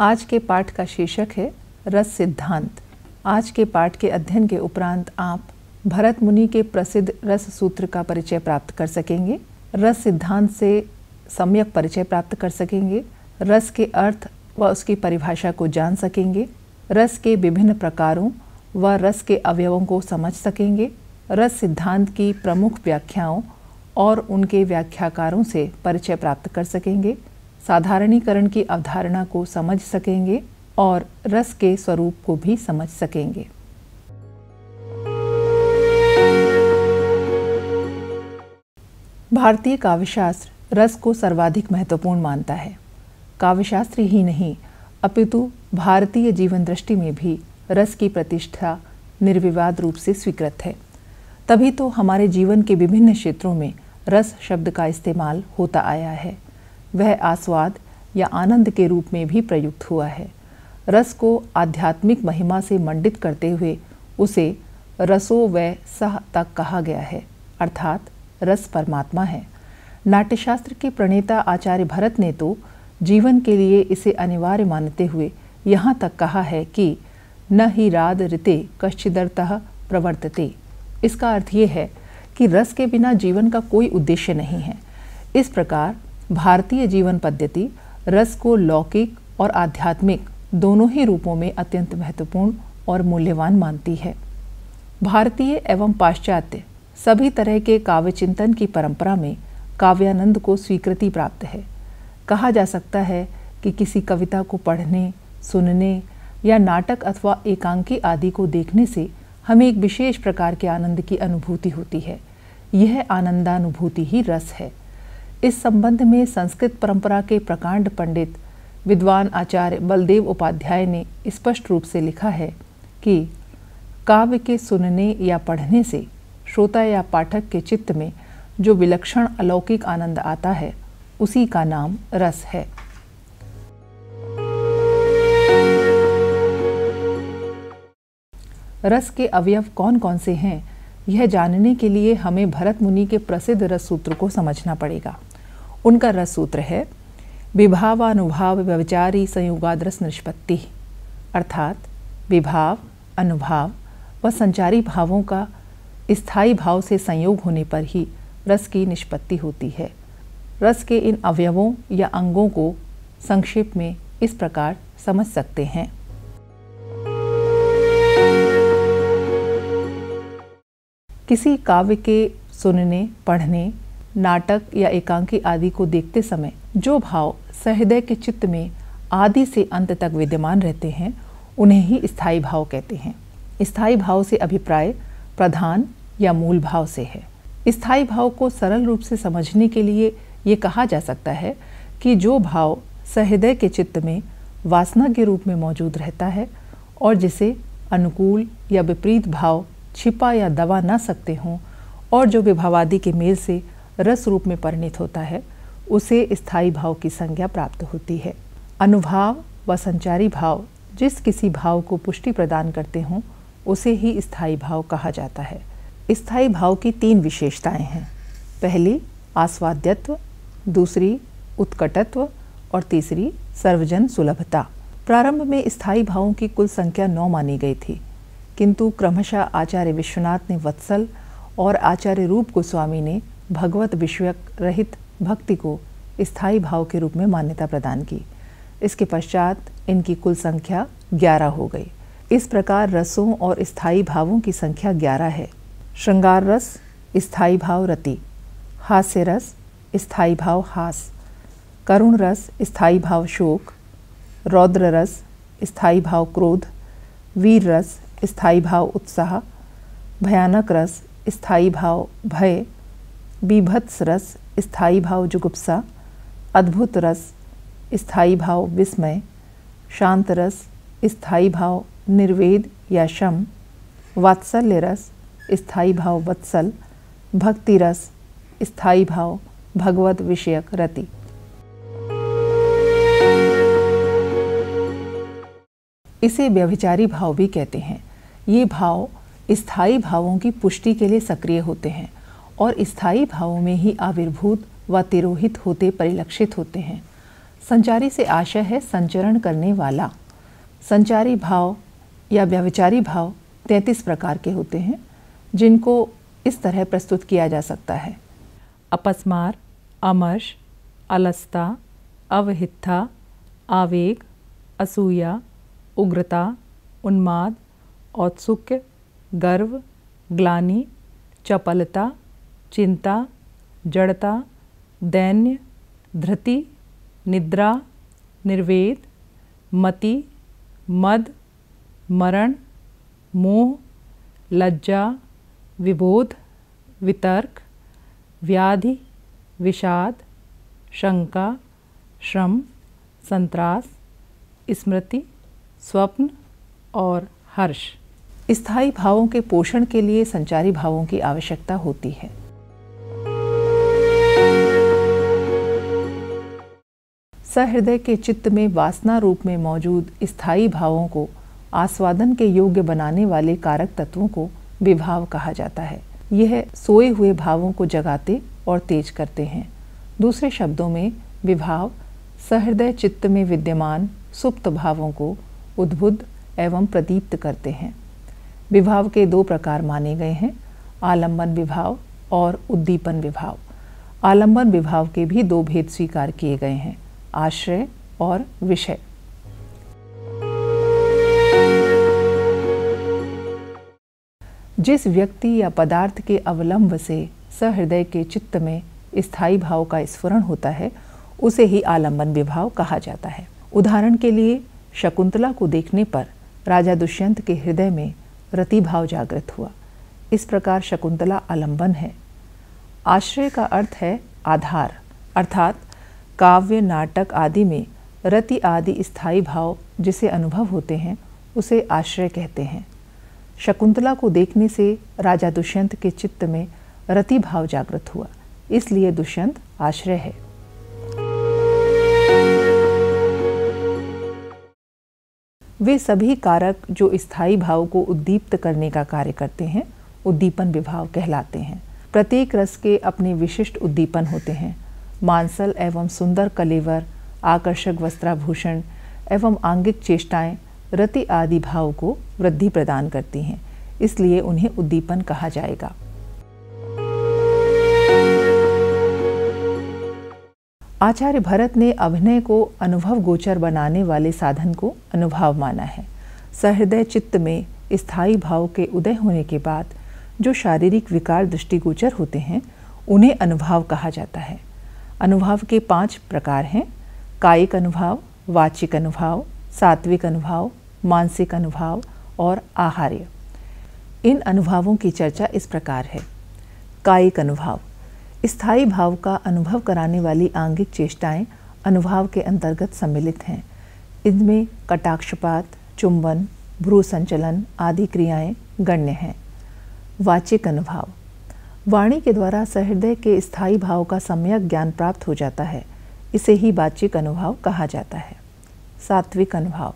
आज के पाठ का शीर्षक है रस सिद्धांत आज के पाठ के अध्ययन के उपरांत आप भरत मुनि के प्रसिद्ध रस सूत्र का परिचय प्राप्त कर सकेंगे रस सिद्धांत से सम्यक परिचय प्राप्त कर सकेंगे रस के अर्थ व उसकी परिभाषा को जान सकेंगे रस के विभिन्न प्रकारों व रस के अवयवों को समझ सकेंगे रस सिद्धांत की प्रमुख व्याख्याओं और उनके व्याख्याकारों से परिचय प्राप्त कर सकेंगे साधारणीकरण की अवधारणा को समझ सकेंगे और रस के स्वरूप को भी समझ सकेंगे भारतीय काव्यशास्त्र रस को सर्वाधिक महत्वपूर्ण मानता है काव्यशास्त्र ही नहीं अपितु भारतीय जीवन दृष्टि में भी रस की प्रतिष्ठा निर्विवाद रूप से स्वीकृत है तभी तो हमारे जीवन के विभिन्न क्षेत्रों में रस शब्द का इस्तेमाल होता आया है वह आस्वाद या आनंद के रूप में भी प्रयुक्त हुआ है रस को आध्यात्मिक महिमा से मंडित करते हुए उसे रसो व सह तक कहा गया है अर्थात रस परमात्मा है नाट्यशास्त्र के प्रणेता आचार्य भरत ने तो जीवन के लिए इसे अनिवार्य मानते हुए यहाँ तक कहा है कि न ही राद ऋते कश्चिदरतः प्रवर्तते इसका अर्थ ये है कि रस के बिना जीवन का कोई उद्देश्य नहीं है इस प्रकार भारतीय जीवन पद्धति रस को लौकिक और आध्यात्मिक दोनों ही रूपों में अत्यंत महत्वपूर्ण और मूल्यवान मानती है भारतीय एवं पाश्चात्य सभी तरह के काव्य चिंतन की परंपरा में काव्यानंद को स्वीकृति प्राप्त है कहा जा सकता है कि किसी कविता को पढ़ने सुनने या नाटक अथवा एकांकी आदि को देखने से हमें एक विशेष प्रकार के आनंद की अनुभूति होती है यह आनंदानुभूति ही रस है इस संबंध में संस्कृत परंपरा के प्रकांड पंडित विद्वान आचार्य बलदेव उपाध्याय ने स्पष्ट रूप से लिखा है कि काव्य के सुनने या पढ़ने से श्रोता या पाठक के चित्त में जो विलक्षण अलौकिक आनंद आता है उसी का नाम रस है रस के अवयव कौन कौन से हैं यह जानने के लिए हमें भरत मुनि के प्रसिद्ध रस सूत्र को समझना पड़ेगा उनका रस सूत्र है विभावानुभाव व्यवचारी संयुगाद्रस निष्पत्ति अर्थात विभाव अनुभाव व संचारी भावों का स्थायी भाव से संयोग होने पर ही रस की निष्पत्ति होती है रस के इन अवयवों या अंगों को संक्षेप में इस प्रकार समझ सकते हैं किसी काव्य के सुनने पढ़ने नाटक या एकांकी आदि को देखते समय जो भाव सहृदय के चित्त में आदि से अंत तक विद्यमान रहते हैं उन्हें ही स्थायी भाव कहते हैं स्थायी भाव से अभिप्राय प्रधान या मूल भाव से है स्थायी भाव को सरल रूप से समझने के लिए ये कहा जा सकता है कि जो भाव सहृदय के चित्त में वासना के रूप में मौजूद रहता है और जिसे अनुकूल या विपरीत भाव छिपा या दबा ना सकते हों और जो विभावादी के मेल से रस रूप में परिणित होता है उसे स्थायी भाव की संज्ञा प्राप्त होती है अनुभाव व संचारी भाव जिस किसी भाव को पुष्टि प्रदान करते हों उसे ही स्थायी भाव कहा जाता है स्थायी भाव की तीन विशेषताएं हैं पहली आस्वाद्यत्व दूसरी उत्कटत्व और तीसरी सर्वजन सुलभता प्रारंभ में स्थायी भावों की कुल संख्या नौ मानी गई थी किंतु क्रमशः आचार्य विश्वनाथ ने वत्सल और आचार्य रूप गोस्वामी ने भगवत विषयक रहित भक्ति को स्थायी भाव के रूप में मान्यता प्रदान की इसके पश्चात इनकी कुल संख्या ग्यारह हो गई इस प्रकार रसों और स्थायी भावों की संख्या ग्यारह है श्रृंगार रस स्थायी भाव रति हास्य रस स्थायी भाव हास करुण रस स्थायी भाव शोक रौद्र रस स्थायी भाव क्रोध वीर रस स्थायी भाव उत्साह भयानक रस स्थायी भाव भय बीभत्स रस स्थायी भाव जुगुप्सा अद्भुत रस स्थायी भाव विस्मय शांत रस स्थायी भाव निर्वेद या शम वात्सल्य रस स्थायी भाव वत्सल भक्ति रस स्थायी भाव भगवत विषयक रति इसे व्यभिचारी भाव भी कहते हैं ये भाव स्थायी भावों की पुष्टि के लिए सक्रिय होते हैं और स्थायी भावों में ही आविर्भूत व तिरोहित होते परिलक्षित होते हैं संचारी से आशय है संचरण करने वाला संचारी भाव या व्यविचारी भाव तैंतीस प्रकार के होते हैं जिनको इस तरह प्रस्तुत किया जा सकता है अपस्मार अमर्श अलस्ता अवहित्था आवेग असूया उग्रता उन्माद औत्सुक्य गर्व ग्लानि चपलता चिंता जड़ता दैन्य धृति निद्रा निर्वेद मति मद मरण मोह लज्जा विबोध वितर्क व्याधि विषाद शंका श्रम संतरास स्मृति स्वप्न और हर्ष स्थायी भावों के पोषण के लिए संचारी भावों की आवश्यकता होती है सहृदय के चित्त में वासना रूप में मौजूद स्थायी भावों को आस्वादन के योग्य बनाने वाले कारक तत्वों को विभाव कहा जाता है यह सोए हुए भावों को जगाते और तेज करते हैं दूसरे शब्दों में विभाव सहृदय चित्त में विद्यमान सुप्त भावों को उद्बुद्ध एवं प्रदीप्त करते हैं विभाव के दो प्रकार माने गए हैं आलंबन विभाव और उद्दीपन विभाव आलंबन विभाव के भी दो भेद स्वीकार किए गए हैं आश्रय और विषय जिस व्यक्ति या पदार्थ के अवलंब से सहृदय के चित्त में स्थायी भाव का स्फुरण होता है उसे ही आलंबन विभाव कहा जाता है उदाहरण के लिए शकुंतला को देखने पर राजा दुष्यंत के हृदय में रतिभाव जागृत हुआ इस प्रकार शकुंतला आलंबन है आश्रय का अर्थ है आधार अर्थात काव्य नाटक आदि में रति आदि स्थायी भाव जिसे अनुभव होते हैं उसे आश्रय कहते हैं शकुंतला को देखने से राजा दुष्यंत के चित्त में रति भाव जागृत हुआ इसलिए दुष्यंत आश्रय है वे सभी कारक जो स्थायी भाव को उद्दीप्त करने का कार्य करते हैं उद्दीपन विभाव कहलाते हैं प्रत्येक रस के अपने विशिष्ट उद्दीपन होते हैं मांसल एवं सुंदर कलेवर आकर्षक वस्त्राभूषण एवं आंगिक चेष्टाएं रति आदि भाव को वृद्धि प्रदान करती हैं इसलिए उन्हें उद्दीपन कहा जाएगा आचार्य भरत ने अभिनय को अनुभव गोचर बनाने वाले साधन को अनुभाव माना है सहृदय चित्त में स्थायी भाव के उदय होने के बाद जो शारीरिक विकार दृष्टिगोचर होते हैं उन्हें अनुभाव कहा जाता है अनुभव के पांच प्रकार हैं कायिक अनुभाव वाचिक अनुभाव सात्विक अनुभाव मानसिक अनुभाव और आहार्य इन अनुभावों की चर्चा इस प्रकार है कायिक अनुभाव स्थायी भाव का अनुभव कराने वाली आंगिक चेष्टाएं अनुभाव के अंतर्गत सम्मिलित हैं इनमें कटाक्षपात चुंबन भ्रू संचलन आदि क्रियाएं गण्य हैं वाचिक अनुभाव वाणी के द्वारा सहृदय के स्थायी भाव का सम्यक ज्ञान प्राप्त हो जाता है इसे ही बातचीत अनुभाव कहा जाता है सात्विक अनुभाव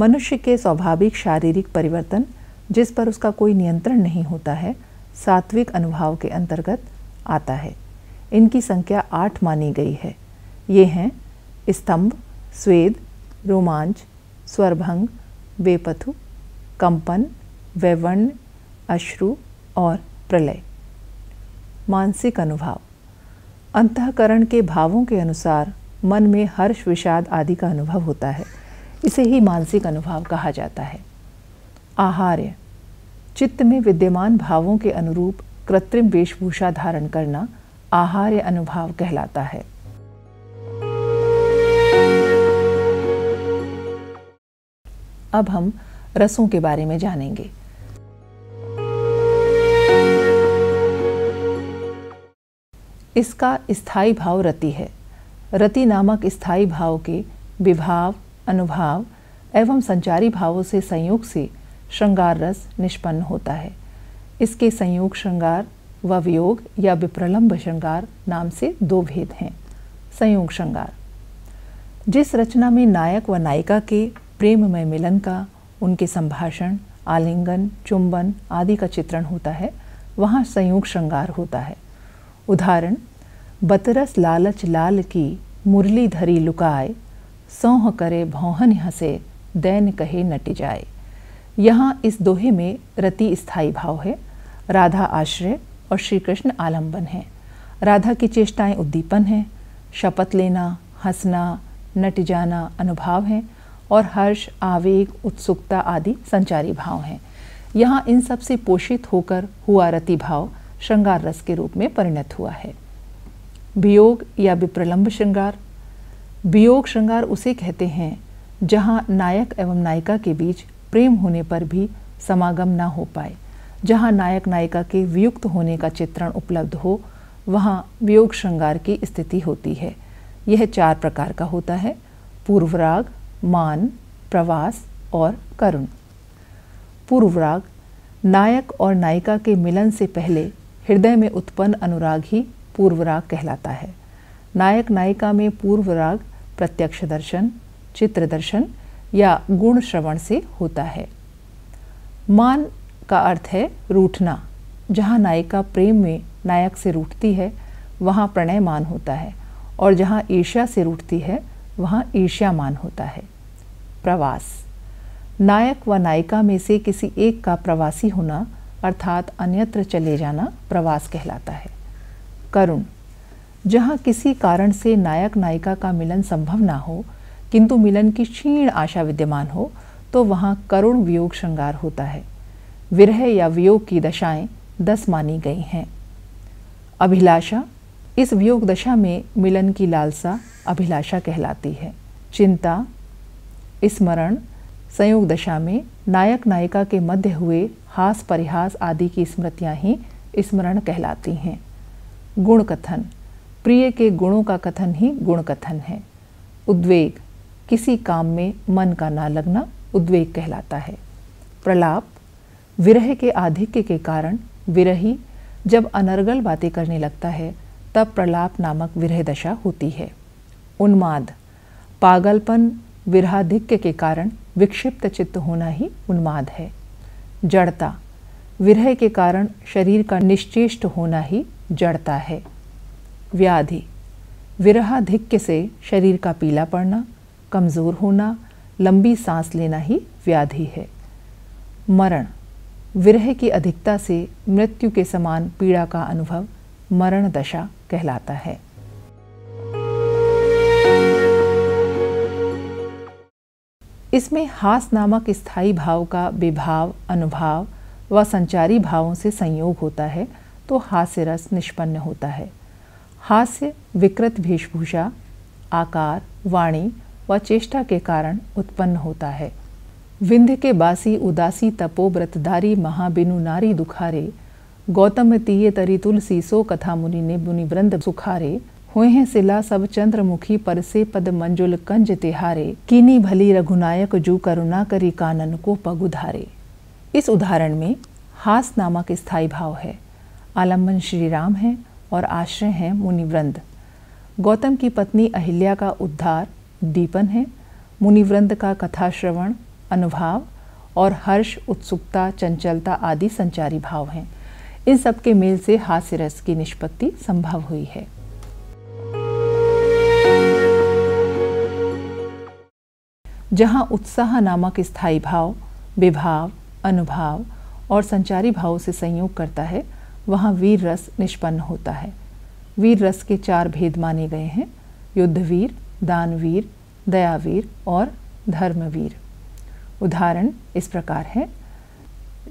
मनुष्य के स्वाभाविक शारीरिक परिवर्तन जिस पर उसका कोई नियंत्रण नहीं होता है सात्विक अनुभाव के अंतर्गत आता है इनकी संख्या आठ मानी गई है ये हैं स्तंभ स्वेद रोमांच स्वरभंग बेपथु कंपन वैवर्ण अश्रु और प्रलय मानसिक अनुभाव अंतकरण के भावों के अनुसार मन में हर्ष विषाद आदि का अनुभव होता है इसे ही मानसिक अनुभव कहा जाता है आहार्य चित्त में विद्यमान भावों के अनुरूप कृत्रिम वेशभूषा धारण करना आहार्य अनुभाव कहलाता है अब हम रसों के बारे में जानेंगे इसका स्थायी भाव रति है रति नामक स्थायी भाव के विभाव अनुभाव एवं संचारी भावों से संयोग से श्रृंगार रस निष्पन्न होता है इसके संयोग श्रृंगार व वियोग या विप्रलम्ब श्रृंगार नाम से दो भेद हैं संयोग श्रृंगार जिस रचना में नायक व नायिका के प्रेम में मिलन का उनके संभाषण आलिंगन चुंबन आदि का चित्रण होता है वहाँ संयोग श्रृंगार होता है उदाहरण बतरस लालच लाल की मुरली धरी लुकाए सौह करे भौहन हंसे दैन कहे नट जाए यहाँ इस दोहे में रति स्थायी भाव है राधा आश्रय और श्री कृष्ण आलम्बन है राधा की चेष्टाएं उद्दीपन हैं शपथ लेना हंसना नट जाना अनुभाव हैं और हर्ष आवेग उत्सुकता आदि संचारी भाव हैं यहाँ इन सब से पोषित होकर हुआ रति भाव श्रृंगार रस के रूप में परिणत हुआ है वियोग या विप्रलंब श्रृंगार वियोग श्रृंगार उसे कहते हैं जहां नायक एवं नायिका के बीच प्रेम होने पर भी समागम ना हो पाए जहां नायक नायिका के वियुक्त होने का चित्रण उपलब्ध हो वहां वियोग श्रृंगार की स्थिति होती है यह चार प्रकार का होता है पूर्वराग मान प्रवास और करुण पूर्वराग नायक और नायिका के मिलन से पहले हृदय में उत्पन्न अनुराग ही पूर्वराग कहलाता है नायक नायिका में पूर्वराग प्रत्यक्ष दर्शन चित्र दर्शन या गुण श्रवण से होता है मान का अर्थ है रूठना जहाँ नायिका प्रेम में नायक से रूठती है वहाँ प्रणय मान होता है और जहाँ ईर्ष्या से रूठती है वहाँ ईर्ष्या मान होता है प्रवास नायक व नायिका में से किसी एक का प्रवासी होना अर्थात अन्यत्र चले जाना प्रवास कहलाता है करुण जहाँ किसी कारण से नायक नायिका का मिलन संभव ना हो किंतु मिलन की क्षीण आशा विद्यमान हो तो वहाँ करुण वियोग श्रृंगार होता है विरह या वियोग की दशाएं दस मानी गई हैं अभिलाषा इस वियोग दशा में मिलन की लालसा अभिलाषा कहलाती है चिंता स्मरण संयोग दशा में नायक नायिका के मध्य हुए हास परिहास आदि की स्मृतियाँ ही स्मरण कहलाती हैं गुण कथन प्रिय के गुणों का कथन ही गुण कथन है उद्वेग किसी काम में मन का ना लगना उद्वेग कहलाता है प्रलाप विरह के आधिक्य के कारण विरही जब अनर्गल बातें करने लगता है तब प्रलाप नामक विरह दशा होती है उन्माद पागलपन विरहाधिक्य के कारण विक्षिप्त चित्त होना ही उन्माद है जड़ता विरह के कारण शरीर का निश्चेष्ट होना ही जड़ता है व्याधि विरहाधिक्य से शरीर का पीला पड़ना कमज़ोर होना लंबी सांस लेना ही व्याधि है मरण विरह की अधिकता से मृत्यु के समान पीड़ा का अनुभव मरण दशा कहलाता है इसमें हास नामक स्थायी भाव का विभाव अनुभाव व संचारी भावों से संयोग होता है तो हास्य रस निष्पन्न होता है हास्य विकृत वेशभूषा आकार वाणी व चेष्टा के कारण उत्पन्न होता है विंध्य के बासी उदासी तपो व्रतधारी महाबिनु नारी दुखारे गौतम तीय तरी तुलसी सो कथा मुनि ने मुनिवृंद सुखारे हुए हैं सिला सब चंद्रमुखी पर से पद मंजुल कंज तिहारे कीनी भली रघुनायक जू करुणा करी कानन को पग उधारे इस उदाहरण में हास नामक स्थायी भाव है आलम्बन श्री राम है और आश्रय है मुनिवृंद गौतम की पत्नी अहिल्या का उद्धार दीपन है मुनिवृंद का कथा श्रवण अनुभाव और हर्ष उत्सुकता चंचलता आदि संचारी भाव हैं इन सबके मेल से हास्य रस की निष्पत्ति संभव हुई है जहाँ उत्साह नामक स्थायी भाव विभाव अनुभाव और संचारी भाव से संयोग करता है वहाँ वीर रस निष्पन्न होता है वीर रस के चार भेद माने गए हैं युद्धवीर दानवीर दयावीर और धर्मवीर उदाहरण इस प्रकार है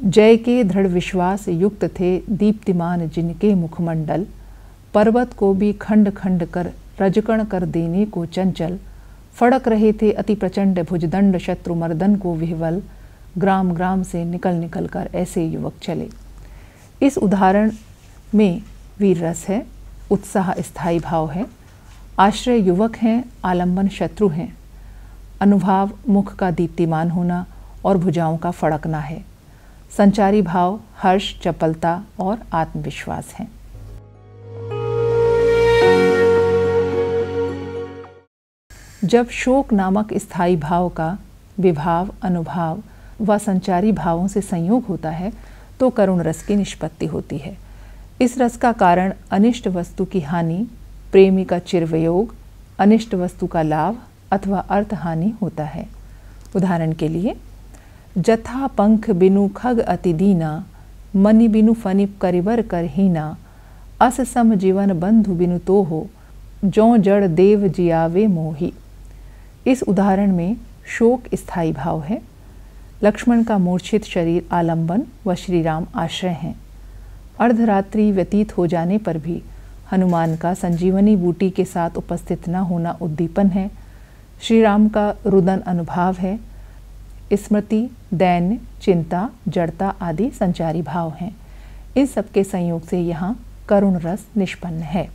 जय के दृढ़ विश्वास युक्त थे दीप्तिमान जिनके मुखमंडल पर्वत को भी खंड खंड कर रजकण कर देने को चंचल फड़क रहे थे अति प्रचंड भुजदंड शत्रु मर्दन को विहवल ग्राम ग्राम से निकल निकल कर ऐसे युवक चले इस उदाहरण में वीर रस है उत्साह स्थायी भाव है आश्रय युवक हैं आलंबन शत्रु हैं अनुभाव मुख का दीप्तिमान होना और भुजाओं का फड़कना है संचारी भाव हर्ष चपलता और आत्मविश्वास हैं जब शोक नामक स्थायी भाव का विभाव अनुभाव व संचारी भावों से संयोग होता है तो करुण रस की निष्पत्ति होती है इस रस का कारण अनिष्ट वस्तु की हानि प्रेमी का चिरवयोग अनिष्ट वस्तु का लाभ अथवा अर्थ हानि होता है उदाहरण के लिए जथा पंख बिनु खग अति दीना मनि बिनु फनि करिवर कर हीना अस सम जीवन बंधु बिनु तो हो जो जड़ देव जियावे मोही इस उदाहरण में शोक स्थायी भाव है लक्ष्मण का मूर्छित शरीर आलंबन व श्रीराम आश्रय हैं अर्धरात्रि व्यतीत हो जाने पर भी हनुमान का संजीवनी बूटी के साथ उपस्थित न होना उद्दीपन है श्रीराम का रुदन अनुभाव है स्मृति दैन्य चिंता जड़ता आदि संचारी भाव हैं इन सबके संयोग से यहाँ करुण रस निष्पन्न है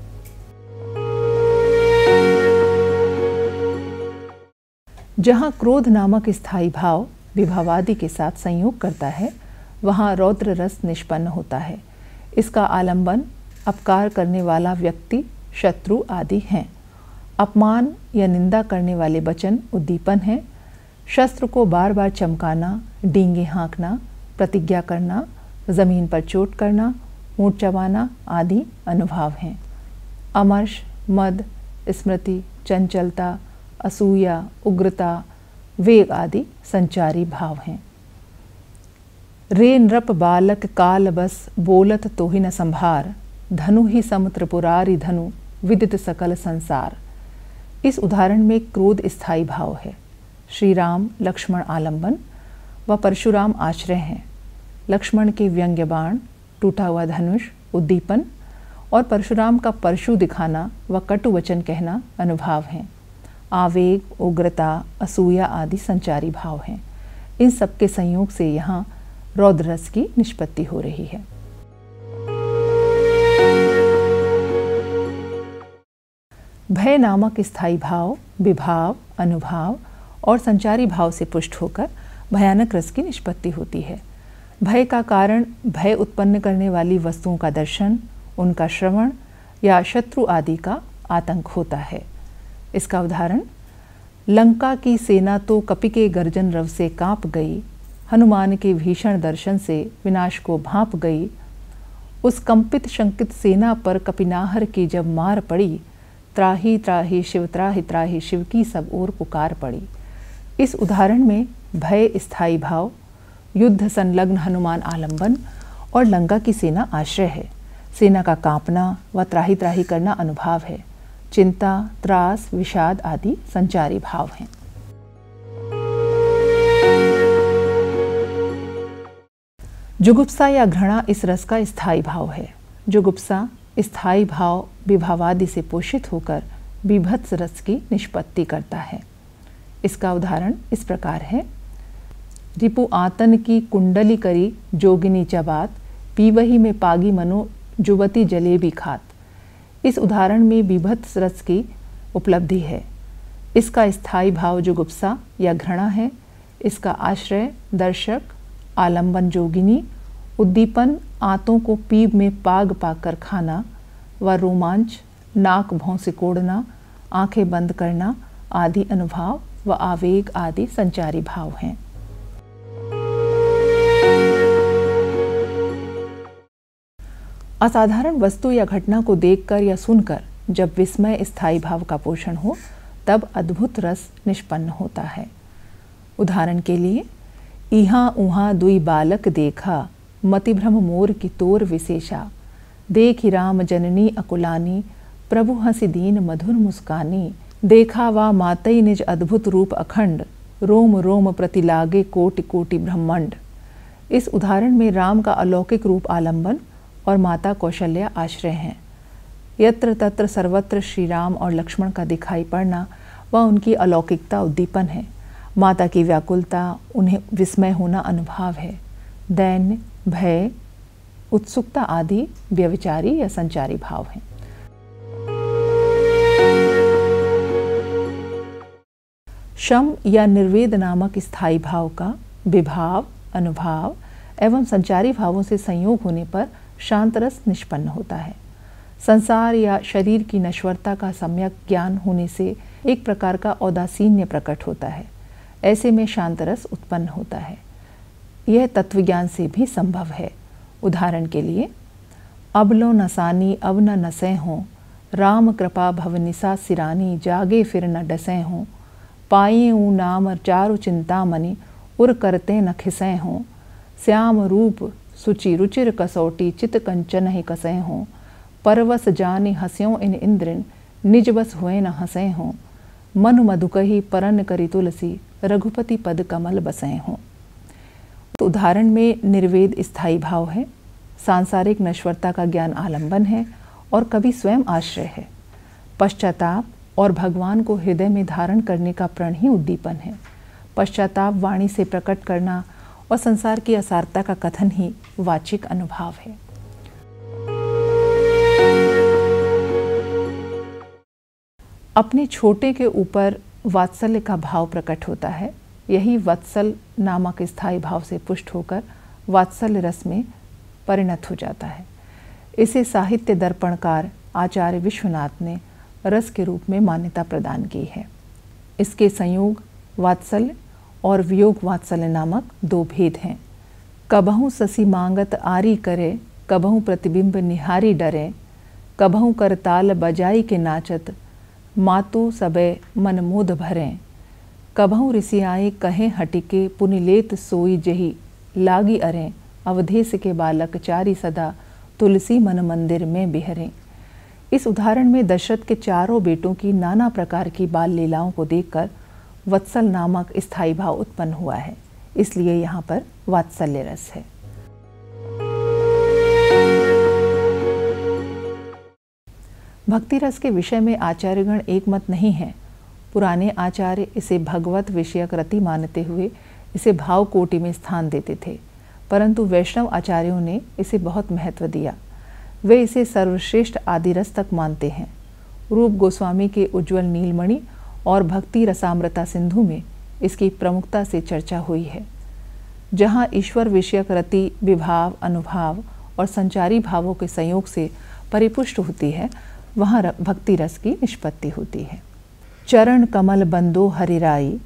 जहाँ क्रोध नामक स्थायी भाव विभावादि के साथ संयोग करता है वहाँ रौद्र रस निष्पन्न होता है इसका आलंबन अपकार करने वाला व्यक्ति शत्रु आदि हैं अपमान या निंदा करने वाले वचन उद्दीपन हैं शस्त्र को बार बार चमकाना डींगे हाँकना प्रतिज्ञा करना जमीन पर चोट करना ऊँट चबाना आदि अनुभाव हैं अमर्श मद स्मृति चंचलता असूया उग्रता वेग आदि संचारी भाव हैं रे नृप बालक काल बस बोलत तो ही न संभार धनु ही सम पुरारी धनु विदित सकल संसार इस उदाहरण में क्रोध स्थायी भाव है श्री राम लक्ष्मण आलंबन व परशुराम आश्रय हैं लक्ष्मण के व्यंग्य बाण टूटा हुआ धनुष उद्दीपन और परशुराम का परशु दिखाना व कटु वचन कहना अनुभाव हैं आवेग उग्रता असूया आदि संचारी भाव हैं इन सब के संयोग से यहाँ रौद्रस की निष्पत्ति हो रही है भय नामक स्थायी भाव विभाव अनुभाव और संचारी भाव से पुष्ट होकर भयानक रस की निष्पत्ति होती है भय का कारण भय उत्पन्न करने वाली वस्तुओं का दर्शन उनका श्रवण या शत्रु आदि का आतंक होता है इसका उदाहरण लंका की सेना तो कपि के गर्जन रव से कांप गई हनुमान के भीषण दर्शन से विनाश को भांप गई उस कंपित शंकित सेना पर कपिनाहर की जब मार पड़ी त्राही त्राही शिव त्राही त्राही शिव की सब ओर पुकार पड़ी इस उदाहरण में भय स्थायी भाव युद्ध संलग्न हनुमान आलंबन और लंका की सेना आश्रय है सेना का कांपना व त्राही त्राही करना अनुभाव है चिंता त्रास विषाद आदि संचारी भाव हैं जुगुप्सा या घृणा इस रस का स्थायी भाव है जुगुप्सा स्थायी भाव विभावादि से पोषित होकर विभत्स रस की निष्पत्ति करता है इसका उदाहरण इस प्रकार है रिपु आतन की कुंडली करी जोगिनी चबात पीवही में पागी मनो जुवती जलेबी खात इस उदाहरण में विभत्स रस की उपलब्धि है इसका स्थायी भाव जो गुप्सा या घृणा है इसका आश्रय दर्शक आलंबन जोगिनी उद्दीपन आंतों को पीब में पाग पाकर खाना व रोमांच नाक भों से कोड़ना आंखें बंद करना आदि अनुभाव व आवेग आदि संचारी भाव हैं असाधारण वस्तु या घटना को देखकर या सुनकर जब विस्मय स्थायी भाव का पोषण हो तब अद्भुत रस निष्पन्न होता है उदाहरण के लिए इहा उहा दुई बालक देखा मतिभ्रम मोर की तोर विशेषा देख राम जननी अकुलानी प्रभु हसी दीन मधुर मुस्कानी देखा वा मातई निज अद्भुत रूप अखंड रोम रोम प्रति लागे कोटि कोटि ब्रह्मंड इस उदाहरण में राम का अलौकिक रूप आलंबन और माता कौशल्या आश्रय हैं यत्र तत्र सर्वत्र श्री राम और लक्ष्मण का दिखाई पड़ना व उनकी अलौकिकता उद्दीपन है माता की व्याकुलता उन्हें विस्मय होना अनुभव है दैन्य भय उत्सुकता आदि व्यविचारी या संचारी भाव हैं शम या निर्वेद नामक स्थायी भाव का विभाव अनुभाव एवं संचारी भावों से संयोग होने पर शांत रस निष्पन्न होता है संसार या शरीर की नश्वरता का सम्यक ज्ञान होने से एक प्रकार का औदासीन्य प्रकट होता है ऐसे में शांत रस उत्पन्न होता है यह तत्वज्ञान से भी संभव है उदाहरण के लिए अबलो नसानी अब न नसें हों राम कृपा भवनिसा सिरानी जागे फिर न डसें हों पाई ऊ नाम चारु चिंता मनी उर करते न खिसें हों श्याम रूप सुचि रुचिर कसौटी चित कंचन ही कसै हों परवस जानी हस्यों इन इंद्रिन निज बस हुए न हंसे हों मनु मधुकही परन करी तुलसी रघुपति पद कमल बसे हों तो उदाहरण में निर्वेद स्थायी भाव है सांसारिक नश्वरता का ज्ञान आलंबन है और कभी स्वयं आश्रय है पश्चाताप और भगवान को हृदय में धारण करने का प्रण ही उद्दीपन है पश्चाताप वाणी से प्रकट करना और संसार की असारता का कथन ही वाचिक अनुभाव है अपने छोटे के ऊपर वात्सल्य का भाव प्रकट होता है यही वत्सल नामक स्थायी भाव से पुष्ट होकर वात्सल्य रस में परिणत हो जाता है इसे साहित्य दर्पणकार आचार्य विश्वनाथ ने रस के रूप में मान्यता प्रदान की है इसके संयोग वात्सल्य और वियोग वात्सल्य नामक दो भेद हैं कबहू ससी मांगत आरी करे कबहू प्रतिबिंब निहारी डरे कबहू करताल बजाई के नाचत मातु सबे मनमोद भरें कबहू ऋषियाए कहें हटिके पुनिलेत सोई जही लागी अरें अवधेश के बालक चारी सदा तुलसी मन मंदिर में बिहरें इस उदाहरण में दशरथ के चारों बेटों की नाना प्रकार की बाल लीलाओं को देखकर वत्सल नामक स्थायी भाव उत्पन्न हुआ है इसलिए यहाँ पर वात्सल्य रस है भक्ति रस के विषय में आचार्यगण एक मत नहीं हैं पुराने आचार्य इसे भगवत विषयक रति मानते हुए इसे भाव कोटि में स्थान देते थे परंतु वैष्णव आचार्यों ने इसे बहुत महत्व दिया वे इसे सर्वश्रेष्ठ आदिरस तक मानते हैं रूप गोस्वामी के उज्जवल नीलमणि और भक्ति रसामृता सिंधु में इसकी प्रमुखता से चर्चा हुई है जहाँ ईश्वर विषयक रति विभाव अनुभाव और संचारी भावों के संयोग से परिपुष्ट होती है वहाँ भक्ति रस की निष्पत्ति होती है चरण कमल बंदो हरिराई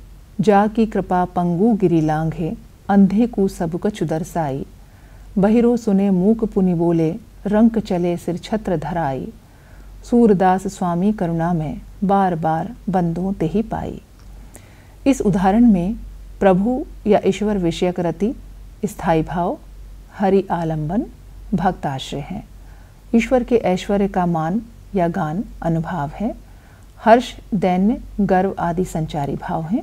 जा की कृपा पंगु गिरी लांघे अंधे कु सब कछ दरसाई बहिरो सुने मूक पुनि बोले रंक चले सिर छत्र धराई सूरदास स्वामी करुणा में बार बार बंदों ते ही पाई इस उदाहरण में प्रभु या ईश्वर विषयक रति स्थाई भाव हरि आलंबन भक्ताश्रय है ईश्वर के ऐश्वर्य का मान या गान अनुभाव है हर्ष दैन्य गर्व आदि संचारी भाव हैं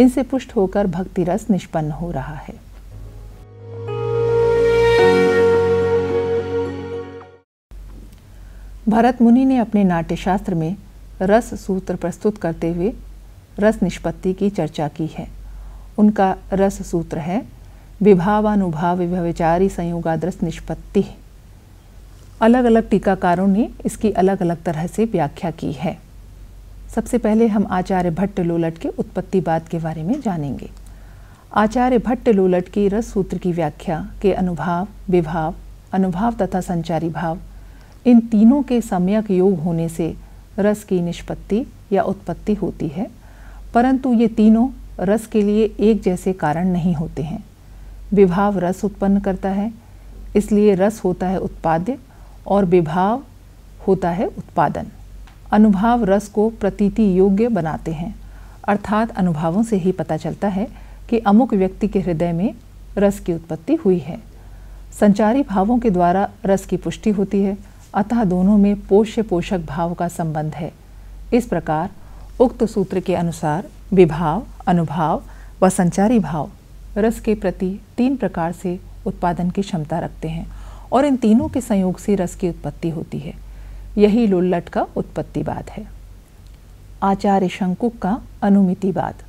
इनसे पुष्ट होकर भक्ति रस निष्पन्न हो रहा है भरत मुनि ने अपने नाट्यशास्त्र में रस सूत्र प्रस्तुत करते हुए रस निष्पत्ति की चर्चा की है उनका रस सूत्र है विभावानुभाव व्यविचारी संयोगाद्रस निष्पत्ति अलग अलग टीकाकारों ने इसकी अलग अलग तरह से व्याख्या की है सबसे पहले हम आचार्य भट्ट लोलट के उत्पत्तिवाद के बारे में जानेंगे आचार्य भट्ट लोलट की रस सूत्र की व्याख्या के अनुभाव विभाव अनुभाव तथा संचारी भाव इन तीनों के सम्यक योग होने से रस की निष्पत्ति या उत्पत्ति होती है परंतु ये तीनों रस के लिए एक जैसे कारण नहीं होते हैं विभाव रस उत्पन्न करता है इसलिए रस होता है उत्पाद्य और विभाव होता है उत्पादन अनुभाव रस को प्रतीति योग्य बनाते हैं अर्थात अनुभावों से ही पता चलता है कि अमुक व्यक्ति के हृदय में रस की उत्पत्ति हुई है संचारी भावों के द्वारा रस की पुष्टि होती है अतः दोनों में पोष्य पोषक भाव का संबंध है इस प्रकार उक्त सूत्र के अनुसार विभाव अनुभाव व संचारी भाव रस के प्रति तीन प्रकार से उत्पादन की क्षमता रखते हैं और इन तीनों के संयोग से रस की उत्पत्ति होती है यही लुल्लट का उत्पत्तिवाद है आचार्य शंकुक का अनुमितिवाद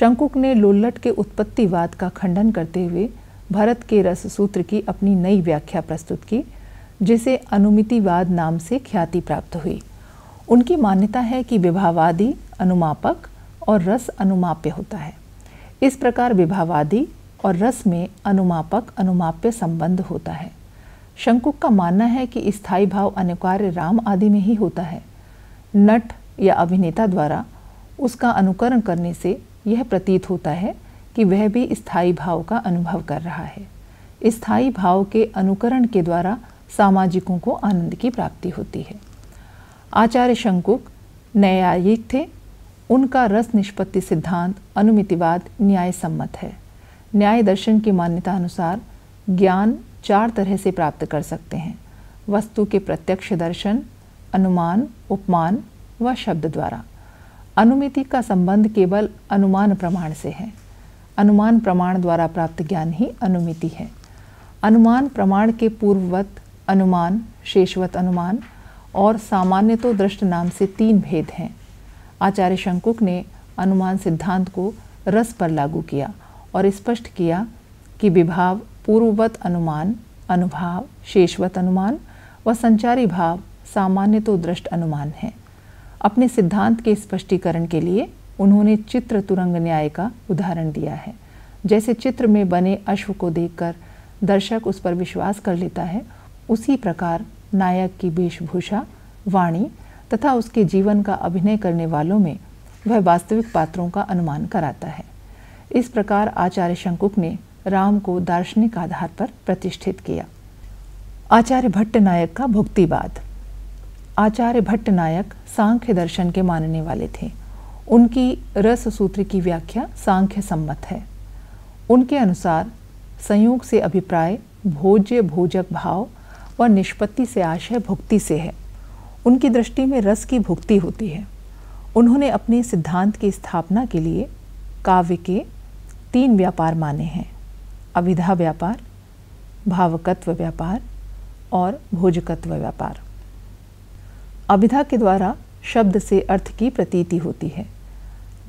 शंकुक ने लुल्लट के उत्पत्तिवाद का खंडन करते हुए भरत के रस सूत्र की अपनी नई व्याख्या प्रस्तुत की जिसे अनुमितिवाद नाम से ख्याति प्राप्त हुई उनकी मान्यता है कि विभावादी अनुमापक और रस अनुमाप्य होता है इस प्रकार विभावादी और रस में अनुमापक अनुमाप्य संबंध होता है शंकुक का मानना है कि स्थायी भाव अनुकार्य राम आदि में ही होता है नट या अभिनेता द्वारा उसका अनुकरण करने से यह प्रतीत होता है कि वह भी स्थायी भाव का अनुभव कर रहा है स्थायी भाव के अनुकरण के द्वारा सामाजिकों को आनंद की प्राप्ति होती है आचार्य शंकुक न्यायिक थे उनका रस निष्पत्ति सिद्धांत अनुमितिवाद न्याय सम्मत है न्याय दर्शन की मान्यता अनुसार ज्ञान चार तरह से प्राप्त कर सकते हैं वस्तु के प्रत्यक्ष दर्शन अनुमान उपमान व शब्द द्वारा अनुमिति का संबंध केवल अनुमान प्रमाण से है अनुमान प्रमाण द्वारा प्राप्त ज्ञान ही अनुमिति है अनुमान प्रमाण के पूर्ववत अनुमान शेषवत अनुमान और सामान्य तो दृष्ट नाम से तीन भेद हैं आचार्य शंकुक ने अनुमान सिद्धांत को रस पर लागू किया और स्पष्ट किया कि विभाव पूर्ववत अनुमान अनुभाव शेषवत अनुमान व संचारी भाव सामान्य तो दृष्ट अनुमान है अपने सिद्धांत के स्पष्टीकरण के लिए उन्होंने चित्र तुरंग न्याय का उदाहरण दिया है जैसे चित्र में बने अश्व को देखकर दर्शक उस पर विश्वास कर लेता है उसी प्रकार नायक की वेशभूषा वाणी तथा उसके जीवन का अभिनय करने वालों में वह वास्तविक पात्रों का अनुमान कराता है इस प्रकार आचार्य शंकुक ने राम को दार्शनिक आधार पर प्रतिष्ठित किया आचार्य भट्ट नायक का भुक्तिवाद आचार्य भट्ट नायक सांख्य दर्शन के मानने वाले थे उनकी रस सूत्र की व्याख्या सांख्य सम्मत है उनके अनुसार संयोग से अभिप्राय भोज्य भोजक भाव वह निष्पत्ति से आशय भुक्ति से है उनकी दृष्टि में रस की भुक्ति होती है उन्होंने अपने सिद्धांत की स्थापना के लिए काव्य के तीन व्यापार माने हैं अविधा व्यापार भावकत्व व्यापार और भोजकत्व व्यापार अविधा के द्वारा शब्द से अर्थ की प्रतीति होती है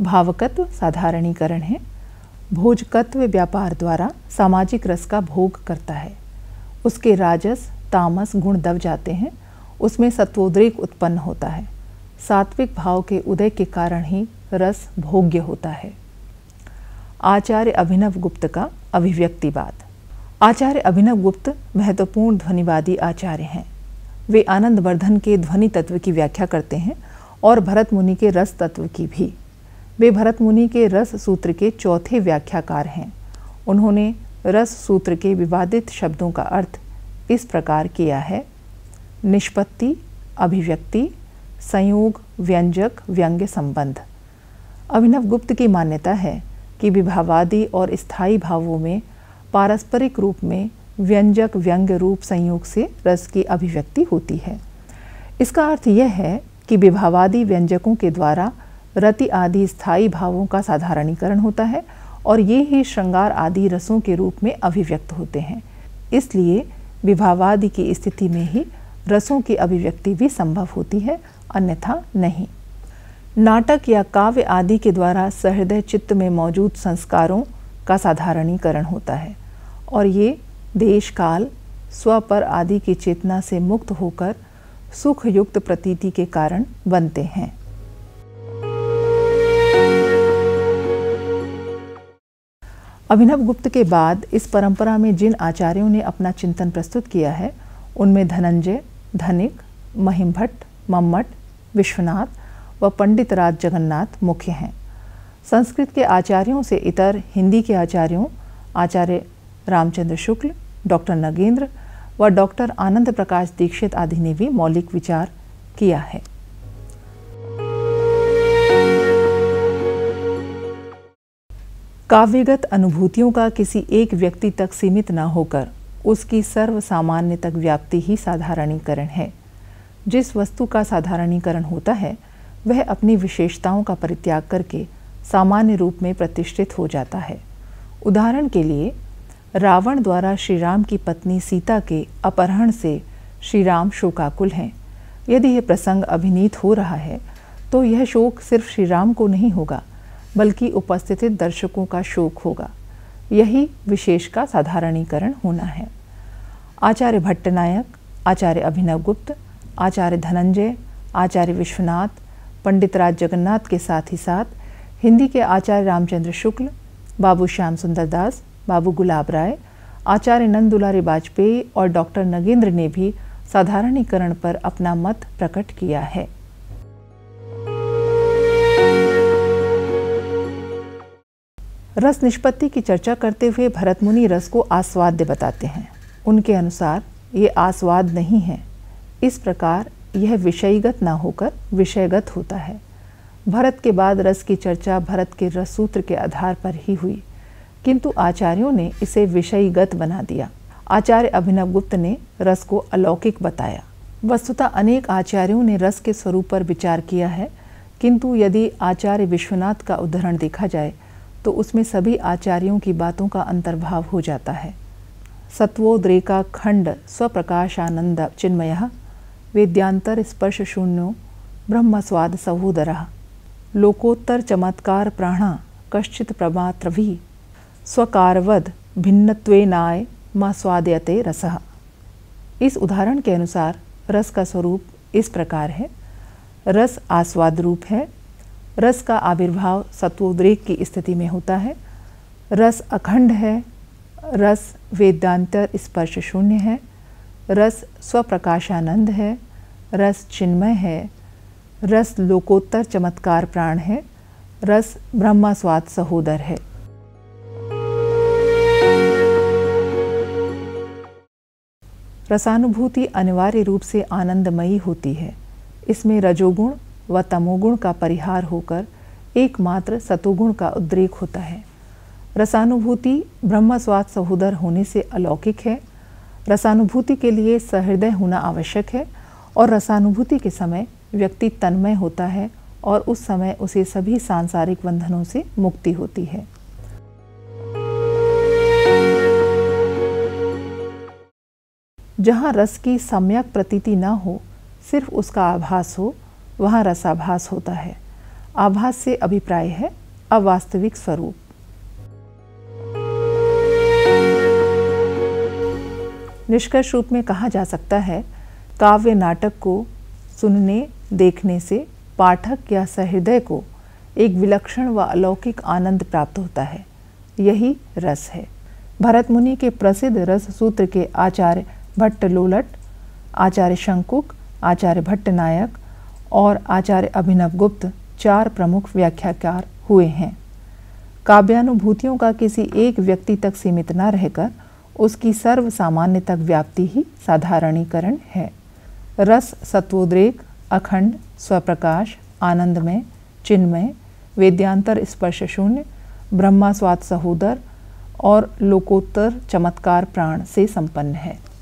भावकत्व साधारणीकरण है भोजकत्व व्यापार द्वारा सामाजिक रस का भोग करता है उसके राजस तामस गुण दब जाते हैं उसमें सत्वोद्रेक उत्पन्न होता है सात्विक भाव के उदय के कारण ही रस भोग्य होता है आचार्य अभिनव गुप्त का अभिव्यक्तिवाद आचार्य अभिनव गुप्त महत्वपूर्ण ध्वनिवादी आचार्य हैं वे आनंदवर्धन के ध्वनि तत्व की व्याख्या करते हैं और भरत मुनि के रस तत्व की भी वे भरत मुनि के रस सूत्र के चौथे व्याख्याकार हैं उन्होंने रस सूत्र के विवादित शब्दों का अर्थ इस प्रकार किया है निष्पत्ति अभिव्यक्ति संयोग व्यंजक व्यंग्य संबंध अभिनव गुप्त की मान्यता है कि विभावादी और स्थायी भावों में पारस्परिक रूप में व्यंजक व्यंग्य रूप संयोग से रस की अभिव्यक्ति होती है इसका अर्थ यह है कि विभावादी व्यंजकों के द्वारा रति आदि स्थायी भावों का साधारणीकरण होता है और ये ही श्रृंगार आदि रसों के रूप में अभिव्यक्त होते हैं इसलिए विभावादि की स्थिति में ही रसों की अभिव्यक्ति भी संभव होती है अन्यथा नहीं नाटक या काव्य आदि के द्वारा सहृदय चित्त में मौजूद संस्कारों का साधारणीकरण होता है और ये देश काल स्वपर आदि की चेतना से मुक्त होकर सुखयुक्त प्रतीति के कारण बनते हैं अभिनव गुप्त के बाद इस परंपरा में जिन आचार्यों ने अपना चिंतन प्रस्तुत किया है उनमें धनंजय धनिक महिम भट्ट मम्मट विश्वनाथ व पंडित राज जगन्नाथ मुख्य हैं संस्कृत के आचार्यों से इतर हिंदी के आचार्यों आचार्य रामचंद्र शुक्ल डॉक्टर नगेंद्र व डॉक्टर आनंद प्रकाश दीक्षित आदि ने भी मौलिक विचार किया है काव्यगत अनुभूतियों का किसी एक व्यक्ति तक सीमित न होकर उसकी सर्व सामान्य तक व्याप्ति ही साधारणीकरण है जिस वस्तु का साधारणीकरण होता है वह अपनी विशेषताओं का परित्याग करके सामान्य रूप में प्रतिष्ठित हो जाता है उदाहरण के लिए रावण द्वारा श्रीराम की पत्नी सीता के अपहरण से श्रीराम शोकाकुल हैं यदि यह प्रसंग अभिनीत हो रहा है तो यह शोक सिर्फ श्रीराम को नहीं होगा बल्कि उपस्थित दर्शकों का शोक होगा यही विशेष का साधारणीकरण होना है आचार्य भट्टनायक आचार्य अभिनव गुप्त आचार्य धनंजय आचार्य विश्वनाथ पंडित राज जगन्नाथ के साथ ही साथ हिंदी के आचार्य रामचंद्र शुक्ल बाबू श्याम सुंदर दास बाबू गुलाब राय आचार्य नंद दुलारी वाजपेयी और डॉक्टर नगेंद्र ने भी साधारणीकरण पर अपना मत प्रकट किया है रस निष्पत्ति की चर्चा करते हुए भरत मुनि रस को आस्वाद्य बताते हैं उनके अनुसार ये आस्वाद नहीं है इस प्रकार यह विषयगत ना होकर विषयगत होता है भरत के बाद रस की चर्चा भरत के रस सूत्र के आधार पर ही हुई किंतु आचार्यों ने इसे विषयगत बना दिया आचार्य अभिनव गुप्त ने रस को अलौकिक बताया वस्तुतः अनेक आचार्यों ने रस के स्वरूप पर विचार किया है किंतु यदि आचार्य विश्वनाथ का उदाहरण देखा जाए तो उसमें सभी आचार्यों की बातों का अंतर्भाव हो जाता है सत्वोद्रेका खंड स्वप्रकाशानंद चिन्मय वेद्यांतर स्पर्श शून्यो ब्रह्मस्वाद सहोदर लोकोत्तर चमत्कार प्राण कश्चित भी स्वकारवद भिन्नत्वेनाय मा स्वादयते रस इस उदाहरण के अनुसार रस का स्वरूप इस प्रकार है रस आस्वाद रूप है रस का आविर्भाव सत्वोद्रेक की स्थिति में होता है रस अखंड है रस वेदांतर स्पर्श शून्य है रस स्वप्रकाशानंद है रस चिन्मय है रस लोकोत्तर चमत्कार प्राण है रस ब्रह्मा स्वाद सहोदर है रसानुभूति अनिवार्य रूप से आनंदमयी होती है इसमें रजोगुण व तमोगुण का परिहार होकर एकमात्र सतोगुण का उद्रेक होता है रसानुभूति ब्रह्मस्वाद सहोदर होने से अलौकिक है रसानुभूति के लिए सहृदय होना आवश्यक है और रसानुभूति के समय व्यक्ति तन्मय होता है और उस समय उसे सभी सांसारिक बंधनों से मुक्ति होती है जहाँ रस की सम्यक प्रतीति न हो सिर्फ उसका आभास हो वहाँ रसाभास होता है आभास से अभिप्राय है अवास्तविक स्वरूप निष्कर्ष रूप में कहा जा सकता है काव्य नाटक को सुनने देखने से पाठक या सहृदय को एक विलक्षण व अलौकिक आनंद प्राप्त होता है यही रस है भरत मुनि के प्रसिद्ध रस सूत्र के आचार्य भट्ट लोलट आचार्य शंकुक आचार्य भट्ट नायक और आचार्य अभिनव गुप्त चार प्रमुख व्याख्याकार हुए हैं काव्यानुभूतियों का किसी एक व्यक्ति तक सीमित न रहकर उसकी सर्व सामान्य तक व्याप्ति ही साधारणीकरण है रस सत्वोद्रेक अखंड स्वप्रकाश आनंदमय चिन्मय वेद्यांतर स्पर्श शून्य ब्रह्मास्वाद सहोदर और लोकोत्तर चमत्कार प्राण से संपन्न है